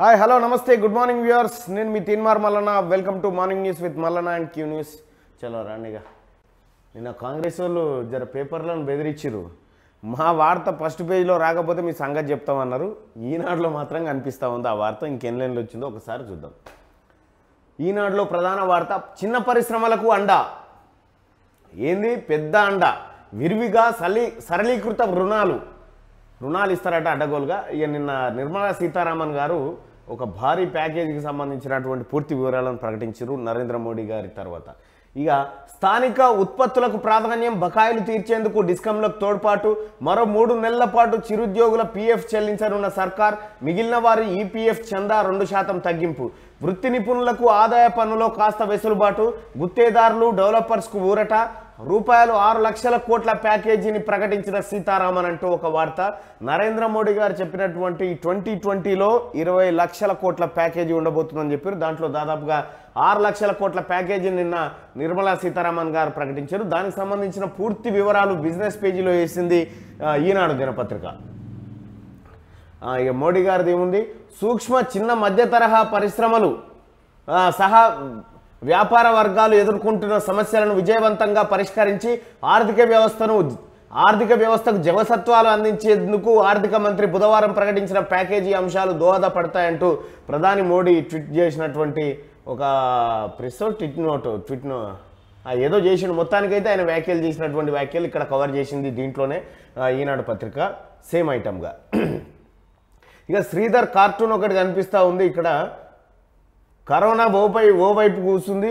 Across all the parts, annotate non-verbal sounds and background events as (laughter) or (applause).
hi hello namaste good morning viewers నేను మీ Teenmaar Mallanna welcome to morning news with Mallanna and Q news చలో రండిగా నిన్న కాంగ్రెస్ వాళ్ళు జర పేపర్లను బెదిరించారు మా వార్త ఫస్ట్ పేజీలో రాకపోతే మీ సంగతి చెప్తామన్నారు ఈనాడులో మాత్రం కనిపిస్తూ ఉంది ఆ వార్త ఇంకెన్ లైన్లు వచ్చిందో ఒకసారి చూద్దాం ఈనాడులో ప్రధాన వార్త చిన్న పరిశ్రమలకు అండా ఏంది పెద్ద అండా విరివిగా సలీ సరళీకృత రుణాలు రుణాలు ఇస్తారట అడ్డగోలుగా ఇక నిన్న నిర్మలా సీతారామన్ గారు ఒక భారీ ప్యాకేజీకి సంబంధించినటువంటి పూర్తి వివరాలను ప్రకటించారు నరేంద్ర మోడీ గారి తర్వాత ఇక స్థానిక ఉత్పత్తులకు ప్రాధాన్యం బకాయిలు తీర్చేందుకు డిస్కంలకు తోడ్పాటు మరో మూడు నెలల పాటు చిరుద్యోగుల పీఎఫ్ చెల్లించనున్న సర్కార్ మిగిలిన వారి ఈపీఎఫ్ చందా రెండు శాతం తగ్గింపు వృత్తి నిపుణులకు ఆదాయ పన్నులో కాస్త వెసులుబాటు గుత్తేదారులు డెవలపర్స్కు ఊరట రూపాయలు ఆరు లక్షల కోట్ల ప్యాకేజీని ప్రకటించిన సీతారామన్ అంటూ ఒక వార్త నరేంద్ర మోడీ గారు చెప్పినటువంటి ట్వంటీ ట్వంటీలో ఇరవై లక్షల కోట్ల ప్యాకేజీ ఉండబోతుందని చెప్పారు దాంట్లో దాదాపుగా ఆరు లక్షల కోట్ల ప్యాకేజీ నిన్న నిర్మలా సీతారామన్ గారు ప్రకటించారు దానికి సంబంధించిన పూర్తి వివరాలు బిజినెస్ పేజీలో వేసింది ఈనాడు దినపత్రిక ఇక మోడీ గారిది ఏముంది సూక్ష్మ చిన్న మధ్య తరహా పరిశ్రమలు సహా వ్యాపార వర్గాలు ఎదుర్కొంటున్న సమస్యలను విజయవంతంగా పరిష్కరించి ఆర్థిక వ్యవస్థను ఆర్థిక వ్యవస్థకు జవసత్వాలు అందించేందుకు ఆర్థిక మంత్రి బుధవారం ప్రకటించిన ప్యాకేజీ అంశాలు దోహదపడతాయంటూ ప్రధాని మోడీ ట్వీట్ చేసినటువంటి ఒక ప్రెస్ ట్విట్ నోట్ ట్విట్ నో ఏదో చేసిన మొత్తానికైతే ఆయన వ్యాఖ్యలు చేసినటువంటి వ్యాఖ్యలు ఇక్కడ కవర్ చేసింది దీంట్లోనే ఈనాడు పత్రిక సేమ్ ఐటమ్గా (clears throat) ఇక శ్రీధర్ కార్టూన్ ఒకటి కనిపిస్తూ ఉంది ఇక్కడ కరోనా ఓపై ఓవైపు కూర్చుంది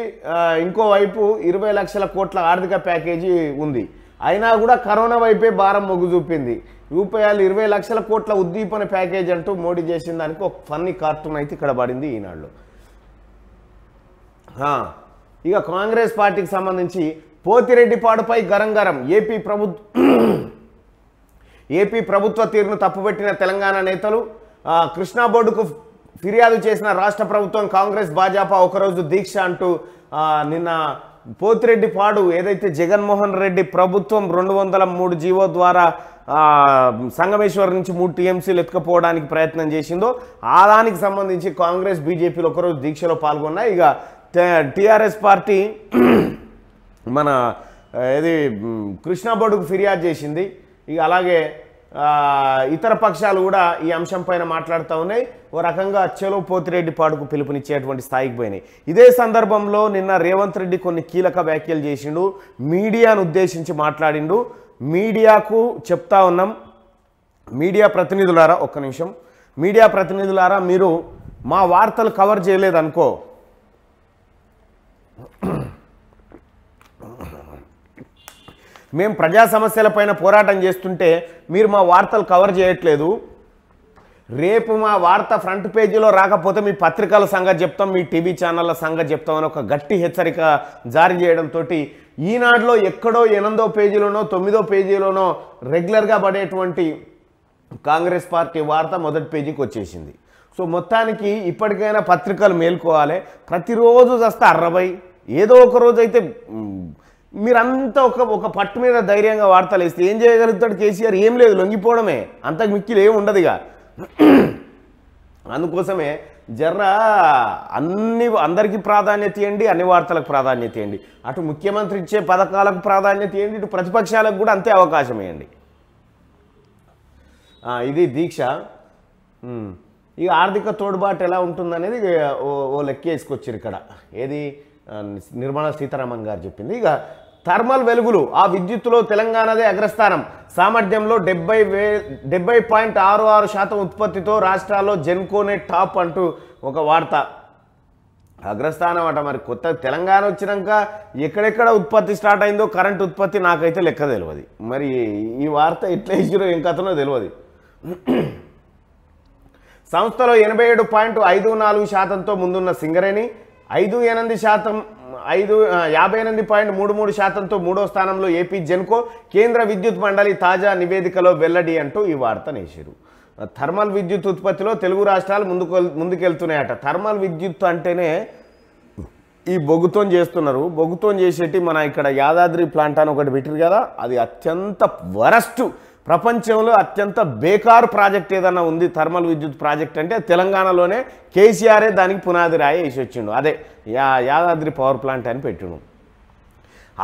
ఇంకోవైపు ఇరవై లక్షల కోట్ల ఆర్థిక ప్యాకేజీ ఉంది అయినా కూడా కరోనా వైపే భారం మొగ్గు చూపింది రూపాయలు ఇరవై లక్షల కోట్ల ఉద్దీపన ప్యాకేజ్ అంటూ మోడీ చేసిన దానికి ఒక ఫన్నీ కార్టూన్ అయితే ఇక్కడ పడింది ఈనాడులో ఇక కాంగ్రెస్ పార్టీకి సంబంధించి పోతిరెడ్డి పాడుపై గరం గరం ఏపీ ప్రభుత్వ ఏపీ ప్రభుత్వ తీరును తప్పుపెట్టిన తెలంగాణ నేతలు కృష్ణా బోర్డుకు ఫిర్యాదు చేసిన రాష్ట్ర ప్రభుత్వం కాంగ్రెస్ భాజపా ఒకరోజు దీక్ష అంటూ నిన్న పోతిరెడ్డి పాడు ఏదైతే జగన్మోహన్ రెడ్డి ప్రభుత్వం రెండు వందల మూడు జీవో ద్వారా సంగమేశ్వరం నుంచి మూడు టీఎంసీలు ఎత్తుకపోవడానికి ప్రయత్నం చేసిందో ఆ దానికి సంబంధించి కాంగ్రెస్ బీజేపీలు ఒకరోజు దీక్షలో పాల్గొన్నాయి ఇక టీఆర్ఎస్ పార్టీ మన ఇది కృష్ణాబొడ్డుకు ఫిర్యాదు చేసింది ఇక అలాగే ఇతర పక్షాలు కూడా ఈ అంశం పైన మాట్లాడుతూ ఉన్నాయి ఓ రకంగా చెలో పోతిరెడ్డి పాడుకు పిలుపునిచ్చేటువంటి స్థాయికి పోయినాయి ఇదే సందర్భంలో నిన్న రేవంత్ రెడ్డి కొన్ని కీలక వ్యాఖ్యలు చేసిండు మీడియాను ఉద్దేశించి మాట్లాడిండు మీడియాకు చెప్తా ఉన్నాం మీడియా ప్రతినిధులారా ఒక్క నిమిషం మీడియా ప్రతినిధులారా మీరు మా వార్తలు కవర్ చేయలేదనుకో మేము ప్రజా సమస్యలపైన పోరాటం చేస్తుంటే మీరు మా వార్తలు కవర్ చేయట్లేదు రేపు మా వార్త ఫ్రంట్ పేజీలో రాకపోతే మీ పత్రికల సంఘ చెప్తాం మీ టీవీ ఛానళ్ళ సంఘ చెప్తామని ఒక గట్టి హెచ్చరిక జారీ చేయడంతో ఈనాడులో ఎక్కడో ఎనిమిదో పేజీలోనో తొమ్మిదో పేజీలోనో రెగ్యులర్గా పడేటువంటి కాంగ్రెస్ పార్టీ వార్త మొదటి పేజీకి వచ్చేసింది సో మొత్తానికి ఇప్పటికైనా పత్రికలు మేల్కోవాలి ప్రతిరోజు వస్తే అరవై ఏదో ఒక రోజు అయితే మీరంతా ఒక ఒక పట్టు మీద ధైర్యంగా వార్తలు వేస్తే ఏం చేయగలుగుతాడు కేసీఆర్ ఏం లేదు లొంగిపోవడమే అంతకు మిక్కిలు ఏమి ఉండదు ఇక అందుకోసమే జర్ర అన్ని అందరికీ ప్రాధాన్యత ఇవ్వండి అన్ని వార్తలకు ప్రాధాన్యత ఇవ్వండి అటు ముఖ్యమంత్రి ఇచ్చే పథకాలకు ప్రాధాన్యత ఇవ్వండి ఇటు ప్రతిపక్షాలకు కూడా అంతే అవకాశం ఇవ్వండి ఇది దీక్ష ఇక ఆర్థిక తోడ్బాటు ఎలా ఉంటుందనేది ఓ లెక్క వేసుకొచ్చారు ఇక్కడ ఏది నిర్మలా సీతారామన్ గారు చెప్పింది ఇక థర్మల్ వెలుగులు ఆ విద్యుత్తులో తెలంగాణదే అగ్రస్థానం సామర్థ్యంలో డెబ్బై వే డెబ్బై పాయింట్ ఆరు ఆరు శాతం ఉత్పత్తితో రాష్ట్రాల్లో జెన్కోనే టాప్ అంటూ ఒక వార్త అగ్రస్థానం అంట మరి కొత్త తెలంగాణ వచ్చినాక ఎక్కడెక్కడ ఉత్పత్తి స్టార్ట్ అయిందో కరెంట్ ఉత్పత్తి నాకైతే లెక్క తెలియదు మరి ఈ వార్త ఎట్లా ఇచ్చిరో ఏం తెలియదు సంస్థలో ఎనభై ఏడు పాయింట్ ఐదు నాలుగు శాతంతో ముందున్న సింగరేణి ఐదు ఎనిమిది శాతం ఐదు యాభై ఎనిమిది పాయింట్ మూడు మూడు శాతంతో మూడో స్థానంలో ఏపీ జెన్కో కేంద్ర విద్యుత్ మండలి తాజా నివేదికలో వెల్లడి అంటూ ఈ వార్త నేసారు థర్మల్ విద్యుత్ ఉత్పత్తిలో తెలుగు రాష్ట్రాలు ముందుకు ముందుకెళ్తున్నాయట థర్మల్ విద్యుత్ అంటేనే ఈ బొగుతో చేస్తున్నారు బొగుతో చేసేటి మన ఇక్కడ యాదాద్రి ప్లాంట్ అని ఒకటి పెట్టారు కదా అది అత్యంత వరస్ట్ ప్రపంచంలో అత్యంత బేకారు ప్రాజెక్ట్ ఏదైనా ఉంది థర్మల్ విద్యుత్ ప్రాజెక్ట్ అంటే తెలంగాణలోనే కేసీఆరే దానికి పునాది రాయి వేసి వచ్చిండు అదే యా యాదాద్రి పవర్ ప్లాంట్ అని పెట్టిండు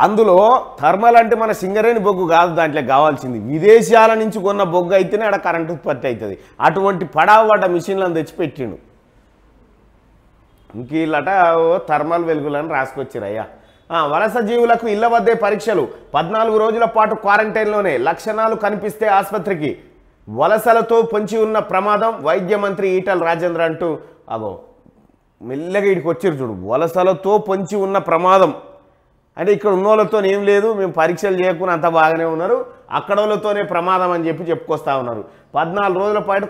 అందులో థర్మల్ అంటే మన సింగరేణి బొగ్గు కాదు దాంట్లో కావాల్సింది విదేశాల నుంచి కొన్న బొగ్గు అయితేనే అక్కడ కరెంట్ ఉత్పత్తి అవుతుంది అటువంటి పడావట మిషన్లను తెచ్చిపెట్టిండు ఇంకీళ్ళట థర్మల్ వెలుగులను రాసుకొచ్చిరయ్యా వలస జీవులకు ఇళ్ల వద్దే పరీక్షలు పద్నాలుగు రోజుల పాటు క్వారంటైన్లోనే లక్షణాలు కనిపిస్తే ఆసుపత్రికి వలసలతో పొంచి ఉన్న ప్రమాదం వైద్య మంత్రి ఈటల రాజేంద్ర అంటూ అగో మెల్లగా ఇక్కడికి వచ్చారు చూడు వలసలతో పొంచి ఉన్న ప్రమాదం అంటే ఇక్కడ ఉన్నోళ్ళతో ఏం లేదు మేము పరీక్షలు చేయకుండా అంత బాగానే ఉన్నారు అక్కడ వాళ్ళతోనే ప్రమాదం అని చెప్పి చెప్పుకొస్తా ఉన్నారు పద్నాలుగు రోజుల పాటు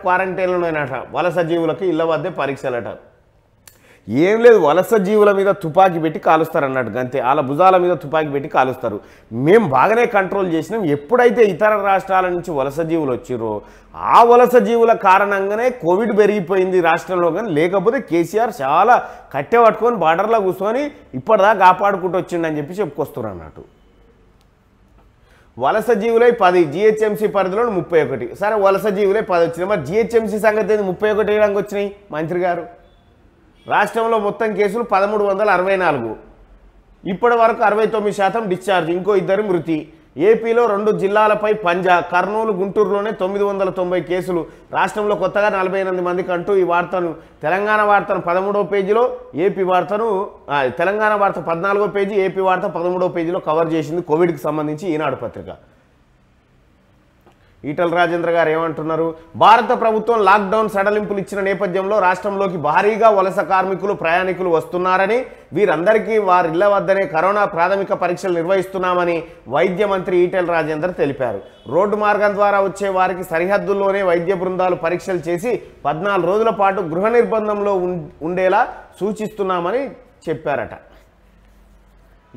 అట వలస జీవులకు ఇళ్ల వద్దే పరీక్షలు అంటారు ఏం లేదు వలస జీవుల మీద తుపాకీ పెట్టి కాలుస్తారు అన్నట్టు అంతే వాళ్ళ భుజాల మీద తుపాకీ పెట్టి కాలుస్తారు మేము బాగానే కంట్రోల్ చేసినాం ఎప్పుడైతే ఇతర రాష్ట్రాల నుంచి వలస జీవులు వచ్చిరో ఆ వలస జీవుల కారణంగానే కోవిడ్ పెరిగిపోయింది రాష్ట్రంలో కానీ లేకపోతే కేసీఆర్ చాలా కట్టె పట్టుకొని బార్డర్లో కూర్చొని ఇప్పటిదాకా కాపాడుకుంటూ వచ్చిండని చెప్పి చెప్పుకొస్తున్నారు అన్నట్టు వలస జీవులై పది జిహెచ్ఎంసీ పరిధిలో ముప్పై ఒకటి సరే వలస జీవులై పది వచ్చినాయి మరి జిహెచ్ఎంసీ సంగతి ముప్పై ఒకటి వచ్చినాయి మంత్రి గారు రాష్ట్రంలో మొత్తం కేసులు పదమూడు వందల అరవై నాలుగు ఇప్పటి వరకు అరవై తొమ్మిది శాతం డిశ్చార్జ్ ఇంకో ఇద్దరు మృతి ఏపీలో రెండు జిల్లాలపై పంజా కర్నూలు గుంటూరులోనే తొమ్మిది వందల తొంభై కేసులు రాష్ట్రంలో కొత్తగా నలభై ఎనిమిది మందికి అంటూ ఈ వార్తను తెలంగాణ వార్తను పదమూడవ పేజీలో ఏపీ వార్తను తెలంగాణ వార్త పద్నాలుగో పేజీ ఏపీ వార్త పదమూడవ పేజీలో కవర్ చేసింది కోవిడ్కి సంబంధించి ఈనాడు పత్రిక ఈటల రాజేంద్ర గారు ఏమంటున్నారు భారత ప్రభుత్వం లాక్డౌన్ సడలింపులు ఇచ్చిన నేపథ్యంలో రాష్ట్రంలోకి భారీగా వలస కార్మికులు ప్రయాణికులు వస్తున్నారని వీరందరికీ ఇళ్ల వద్దనే కరోనా ప్రాథమిక పరీక్షలు నిర్వహిస్తున్నామని వైద్య మంత్రి ఈటెల రాజేందర్ తెలిపారు రోడ్డు మార్గం ద్వారా వచ్చే వారికి సరిహద్దుల్లోనే వైద్య బృందాలు పరీక్షలు చేసి పద్నాలుగు రోజుల పాటు గృహ నిర్బంధంలో ఉండేలా సూచిస్తున్నామని చెప్పారట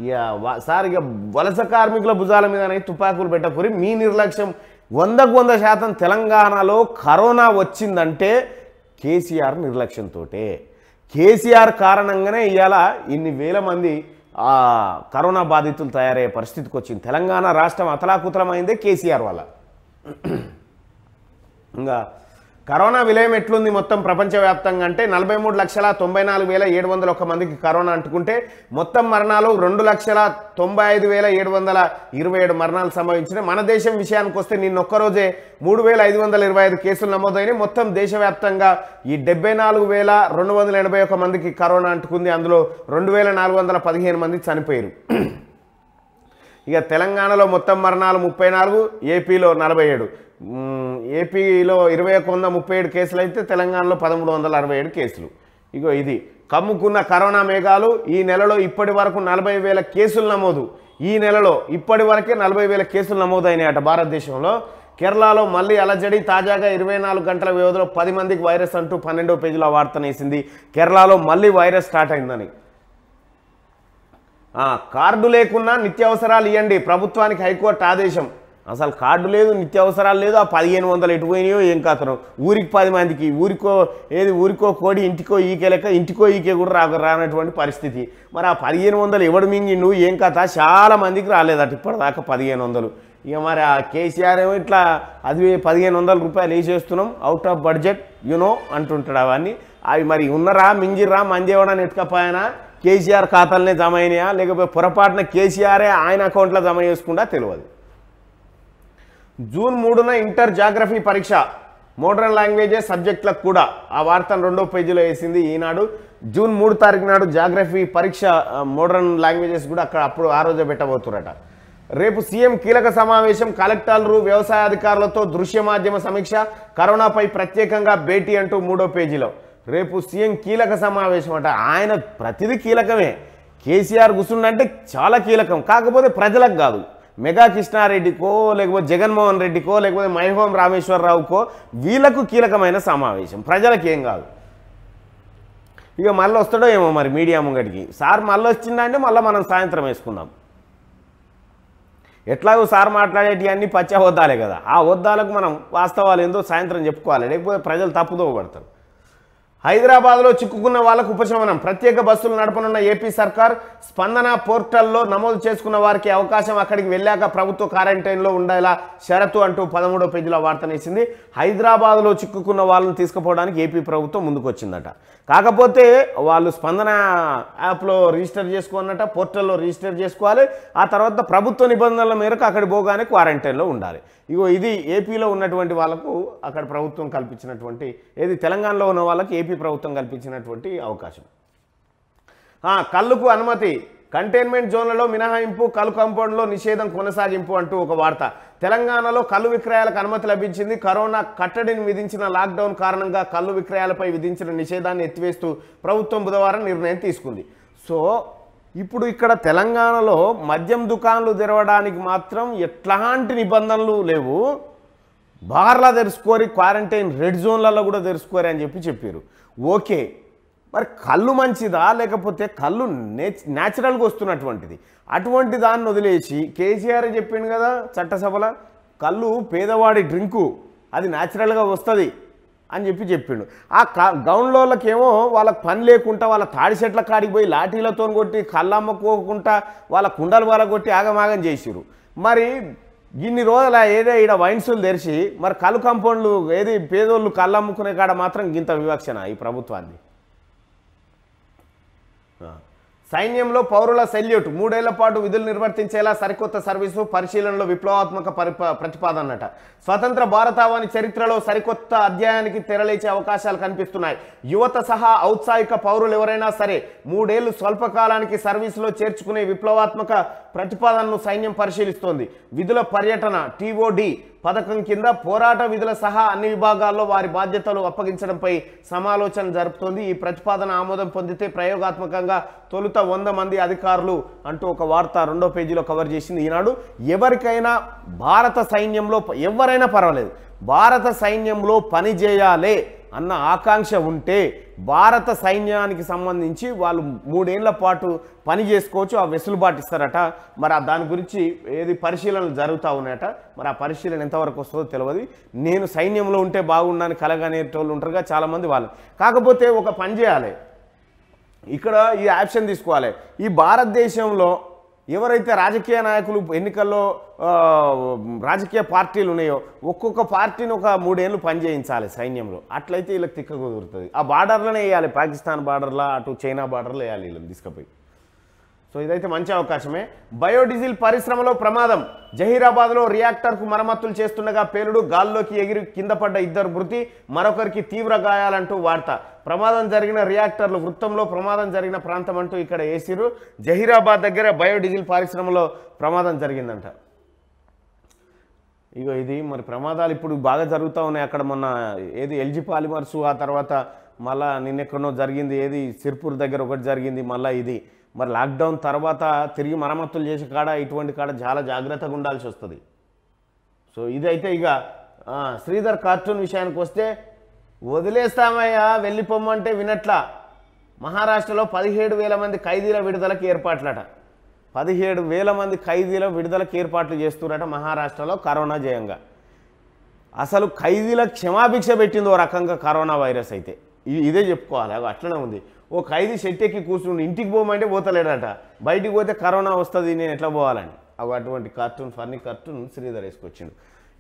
ఇక సార్ ఇక వలస కార్మికుల భుజాల మీద తుపాకులు పెట్టకూరి మీ నిర్లక్ష్యం వందకు వంద శాతం తెలంగాణలో కరోనా వచ్చిందంటే కేసీఆర్ నిర్లక్ష్యంతో కేసీఆర్ కారణంగానే ఇవాళ ఇన్ని వేల మంది కరోనా బాధితులు తయారయ్యే పరిస్థితికి వచ్చింది తెలంగాణ రాష్ట్రం అతలాకుతలమైందే కేసీఆర్ వల్ల ఇంకా కరోనా విలయం ఎట్లుంది మొత్తం ప్రపంచవ్యాప్తంగా అంటే నలభై మూడు లక్షల తొంభై నాలుగు వేల ఏడు వందల ఒక్క మందికి కరోనా అంటుకుంటే మొత్తం మరణాలు రెండు లక్షల తొంభై ఐదు వేల ఏడు వందల ఇరవై ఏడు మరణాలు సంభవించినాయి మన దేశం విషయానికి వస్తే నిన్న ఒక్కరోజే మూడు వేల ఐదు వందల ఇరవై ఐదు కేసులు నమోదైనాయి మొత్తం దేశవ్యాప్తంగా ఈ డెబ్బై నాలుగు వేల రెండు వందల ఎనభై ఒక మందికి కరోనా అంటుకుంది అందులో రెండు వేల నాలుగు వందల పదిహేను మంది చనిపోయారు ఇక తెలంగాణలో మొత్తం మరణాలు ముప్పై నాలుగు ఏపీలో నలభై ఏడు ఏపీలో ఇరవై ఒక వంద ముప్పై ఏడు కేసులు అయితే తెలంగాణలో పదమూడు వందల అరవై ఏడు కేసులు ఇగో ఇది కమ్ముకున్న కరోనా మేఘాలు ఈ నెలలో ఇప్పటి వరకు నలభై వేల కేసులు నమోదు ఈ నెలలో ఇప్పటి వరకే నలభై వేల కేసులు నమోదైనాయట భారతదేశంలో కేరళలో మళ్ళీ అలజడి తాజాగా ఇరవై నాలుగు గంటల వ్యవధిలో పది మందికి వైరస్ అంటూ పన్నెండో పేజీలో వార్తనేసింది కేరళలో మళ్ళీ వైరస్ స్టార్ట్ అయిందని కార్డు లేకున్నా నిత్యావసరాలు ఇవ్వండి ప్రభుత్వానికి హైకోర్టు ఆదేశం అసలు కార్డు లేదు నిత్యావసరాలు లేదు ఆ పదిహేను వందలు ఎటు పోయినాయో ఏం కాతరం ఊరికి పది మందికి ఊరికో ఏది ఊరికో కోడి ఇంటికో ఈకే లెక్క ఇంటికో ఈకే కూడా రా రానటువంటి పరిస్థితి మరి ఆ పదిహేను వందలు ఎవడు నువ్వు ఏం కాత చాలా మందికి రాలేదట ఇప్పటిదాకా పదిహేను వందలు ఇక మరి ఆ కేసీఆర్ ఏమో ఇట్లా అది పదిహేను వందల రూపాయలు వేసేస్తున్నాం అవుట్ ఆఫ్ బడ్జెట్ యునో అంటుంటాడు అవన్నీ అవి మరి ఉన్నరా మింగిర్రా మందేవడా ఎత్తుకపోయానా కేసీఆర్ ఖాతాలనే జమ అయినాయా లేకపోతే పొరపాటున కేసీఆరే ఆయన అకౌంట్లో జమ చేసుకుంటా తెలియదు జూన్ మూడున ఇంటర్ జాగ్రఫీ పరీక్ష మోడర్న్ లాంగ్వేజెస్ సబ్జెక్టులకు కూడా ఆ వార్తను రెండో పేజీలో వేసింది ఈనాడు జూన్ మూడు తారీఖు నాడు జాగ్రఫీ పరీక్ష మోడర్న్ లాంగ్వేజెస్ కూడా అక్కడ అప్పుడు ఆ రోజే పెట్టబోతున్నారట రేపు సీఎం కీలక సమావేశం కలెక్టర్లు వ్యవసాయ అధికారులతో దృశ్య మాధ్యమ సమీక్ష కరోనాపై ప్రత్యేకంగా భేటీ అంటూ మూడో పేజీలో రేపు సీఎం కీలక సమావేశం అంట ఆయన ప్రతిదీ కీలకమే కేసీఆర్ కూర్చుండంటే చాలా కీలకం కాకపోతే ప్రజలకు కాదు మెగా కృష్ణారెడ్డికో లేకపోతే జగన్మోహన్ రెడ్డికో లేకపోతే మైహోం రామేశ్వరరావుకో వీళ్ళకు కీలకమైన సమావేశం ప్రజలకు ఏం కాదు ఇక మళ్ళీ వస్తాడో ఏమో మరి మీడియా ముంగడికి సార్ మళ్ళీ వచ్చిందంటే మళ్ళీ మనం సాయంత్రం వేసుకుందాం ఎట్లాగో సార్ అన్నీ పచ్చ వద్దాలే కదా ఆ వద్దాలకు మనం వాస్తవాలు ఏందో సాయంత్రం చెప్పుకోవాలి లేకపోతే ప్రజలు తప్పుదో పడతారు హైదరాబాద్లో చిక్కుకున్న వాళ్లకు ఉపశమనం ప్రత్యేక బస్సులు నడపనున్న ఏపీ సర్కార్ స్పందన పోర్టల్లో నమోదు చేసుకున్న వారికి అవకాశం అక్కడికి వెళ్ళాక ప్రభుత్వ క్వారంటైన్లో ఉండేలా షరతు అంటూ పదమూడో పేజీలో వార్తనిచ్చింది హైదరాబాద్లో చిక్కుకున్న వాళ్ళని తీసుకుపోవడానికి ఏపీ ప్రభుత్వం ముందుకొచ్చిందట కాకపోతే వాళ్ళు స్పందన యాప్లో రిజిస్టర్ చేసుకోనట పోర్టల్లో రిజిస్టర్ చేసుకోవాలి ఆ తర్వాత ప్రభుత్వ నిబంధనల మేరకు అక్కడికి పోగానే క్వారంటైన్లో ఉండాలి ఇగో ఇది ఏపీలో ఉన్నటువంటి వాళ్ళకు అక్కడ ప్రభుత్వం కల్పించినటువంటి ఏది తెలంగాణలో ఉన్న వాళ్ళకి ఏపీ ప్రభుత్వం కల్పించినటువంటి అవకాశం కళ్ళుకు అనుమతి కంటైన్మెంట్ జోన్లలో మినహాయింపు కలు కాంపౌండ్లో నిషేధం కొనసాగింపు అంటూ ఒక వార్త తెలంగాణలో కళ్ళు విక్రయాలకు అనుమతి లభించింది కరోనా కట్టడిని విధించిన లాక్డౌన్ కారణంగా కళ్ళు విక్రయాలపై విధించిన నిషేధాన్ని ఎత్తివేస్తూ ప్రభుత్వం బుధవారం నిర్ణయం తీసుకుంది సో ఇప్పుడు ఇక్కడ తెలంగాణలో మద్యం దుకాణాలు తెరవడానికి మాత్రం ఎట్లాంటి నిబంధనలు లేవు బార్లా తెరుచుకోరి క్వారంటైన్ రెడ్ జోన్లలో కూడా తెరుచుకోరి అని చెప్పి చెప్పారు ఓకే మరి కళ్ళు మంచిదా లేకపోతే కళ్ళు న్యాచురల్గా వస్తున్నటువంటిది అటువంటి దాన్ని వదిలేసి కేసీఆర్ చెప్పింది కదా చట్టసభలో కళ్ళు పేదవాడి డ్రింకు అది న్యాచురల్గా వస్తుంది అని చెప్పి చెప్పిండు ఆ గౌన్లోళ్ళకేమో వాళ్ళకి పని లేకుండా వాళ్ళ తాడి చెట్ల కాడికి పోయి లాఠీలతో కొట్టి కళ్ళమ్మకోకుండా వాళ్ళ కుండలు కొట్టి ఆగమాగం చేసిరు మరి ఇన్ని రోజుల ఏదో ఈడ వైన్సులు తెరిచి మరి కళ్ళు కంపౌండ్లు ఏది పేదోళ్ళు కళ్ళమ్ముకునే కాడ మాత్రం ఇంత వివక్షణ ఈ ప్రభుత్వాన్ని సైన్యంలో పౌరుల సెల్యూట్ మూడేళ్ల పాటు విధులు నిర్వర్తించేలా సరికొత్త సర్వీసు పరిశీలనలో విప్లవాత్మక ప్రతిపాదనట స్వతంత్ర భారతావాని చరిత్రలో సరికొత్త అధ్యాయానికి తెరలేచే అవకాశాలు కనిపిస్తున్నాయి యువత సహా ఔత్సాహిక పౌరులు ఎవరైనా సరే మూడేళ్లు స్వల్పకాలానికి సర్వీసులో చేర్చుకునే విప్లవాత్మక ప్రతిపాదనను సైన్యం పరిశీలిస్తోంది విధుల పర్యటన టీఓడి పథకం కింద పోరాట విధుల సహా అన్ని విభాగాల్లో వారి బాధ్యతలు అప్పగించడంపై సమాలోచన జరుపుతోంది ఈ ప్రతిపాదన ఆమోదం పొందితే ప్రయోగాత్మకంగా తొలుత వంద మంది అధికారులు అంటూ ఒక వార్త రెండో పేజీలో కవర్ చేసింది ఈనాడు ఎవరికైనా భారత సైన్యంలో ఎవరైనా పర్వాలేదు భారత సైన్యంలో పనిచేయాలే అన్న ఆకాంక్ష ఉంటే భారత సైన్యానికి సంబంధించి వాళ్ళు మూడేళ్ల పాటు పని చేసుకోవచ్చు ఆ వెసులుబాటు ఇస్తారట మరి దాని గురించి ఏది పరిశీలనలు జరుగుతూ ఉన్నాయట మరి ఆ పరిశీలన ఎంతవరకు వస్తుందో తెలియదు నేను సైన్యంలో ఉంటే బాగున్నాను కలగనేటోళ్ళు ఉంటారుగా చాలామంది వాళ్ళు కాకపోతే ఒక పని చేయాలి ఇక్కడ ఈ ఆప్షన్ తీసుకోవాలి ఈ భారతదేశంలో ఎవరైతే రాజకీయ నాయకులు ఎన్నికల్లో రాజకీయ పార్టీలు ఉన్నాయో ఒక్కొక్క పార్టీని ఒక మూడేళ్ళు పనిచేయించాలి సైన్యంలో అట్లయితే వీళ్ళకి తిక్క కుదురుతుంది ఆ బార్డర్లనే వేయాలి పాకిస్తాన్ బార్డర్లో అటు చైనా బార్డర్లో వేయాలి వీళ్ళని తీసుకుపోయి సో ఇదైతే మంచి అవకాశమే బయోడీజిల్ పరిశ్రమలో ప్రమాదం జహీరాబాద్లో రియాక్టర్కు మరమ్మతులు చేస్తుండగా పేలుడు గాల్లోకి ఎగిరి కింద పడ్డ ఇద్దరు మృతి మరొకరికి తీవ్ర గాయాలంటూ వార్త ప్రమాదం జరిగిన రియాక్టర్లు వృత్తంలో ప్రమాదం జరిగిన ప్రాంతం అంటూ ఇక్కడ వేసిరు జహీరాబాద్ దగ్గర బయోడీజిల్ పరిశ్రమలో ప్రమాదం జరిగిందంట ఇగో ఇది మరి ప్రమాదాలు ఇప్పుడు బాగా జరుగుతూ ఉన్నాయి అక్కడ మొన్న ఏది ఎల్జీ పాలిమర్సు ఆ తర్వాత మళ్ళా నిన్నెక్కడో జరిగింది ఏది సిర్పూర్ దగ్గర ఒకటి జరిగింది మళ్ళీ ఇది మరి లాక్డౌన్ తర్వాత తిరిగి మరమ్మతులు చేసే కాడ ఇటువంటి కాడ చాలా జాగ్రత్తగా ఉండాల్సి వస్తుంది సో ఇదైతే ఇక శ్రీధర్ కార్టూన్ విషయానికి వస్తే వదిలేస్తామయ్యా వెళ్ళిపోమ్మంటే వినట్ల మహారాష్ట్రలో పదిహేడు వేల మంది ఖైదీల విడుదలకు ఏర్పాట్లట పదిహేడు వేల మంది ఖైదీల విడుదలకు ఏర్పాట్లు చేస్తున్నారట మహారాష్ట్రలో కరోనా జయంగా అసలు ఖైదీల క్షమాభిక్ష పెట్టింది ఓ రకంగా కరోనా వైరస్ అయితే ఇదే చెప్పుకోవాలి అట్లనే ఉంది ఓ ఖైదీ షెట్ ఎక్కి కూర్చుని ఇంటికి పోమంటే పోతలేడట బయటికి పోతే కరోనా వస్తుంది నేను ఎట్లా పోవాలని అవి అటువంటి కార్టూన్ ఫన్నీ కార్టూన్ శ్రీధర్ వేసుకొచ్చిండు